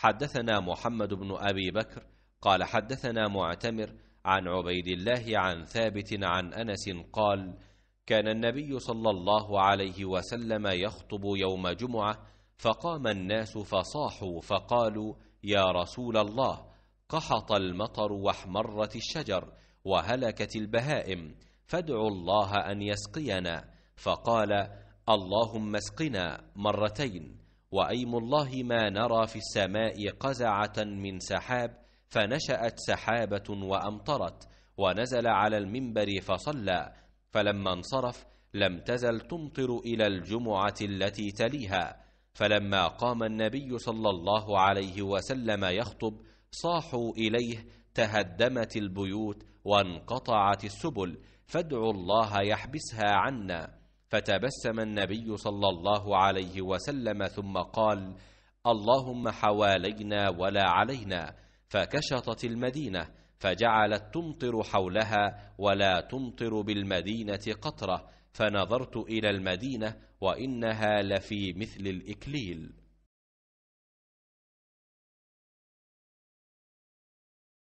حدثنا محمد بن أبي بكر قال حدثنا معتمر عن عبيد الله عن ثابت عن أنس قال كان النبي صلى الله عليه وسلم يخطب يوم جمعة فقام الناس فصاحوا فقالوا يا رسول الله قحط المطر واحمرت الشجر وهلكت البهائم فادع الله أن يسقينا فقال اللهم اسقنا مرتين وايم الله ما نرى في السماء قزعه من سحاب فنشات سحابه وامطرت ونزل على المنبر فصلى فلما انصرف لم تزل تمطر الى الجمعه التي تليها فلما قام النبي صلى الله عليه وسلم يخطب صاحوا اليه تهدمت البيوت وانقطعت السبل فادعوا الله يحبسها عنا فتبسم النبي صلى الله عليه وسلم ثم قال اللهم حوالينا ولا علينا فكشطت المدينة فجعلت تمطر حولها ولا تمطر بالمدينة قطرة فنظرت إلى المدينة وإنها لفي مثل الإكليل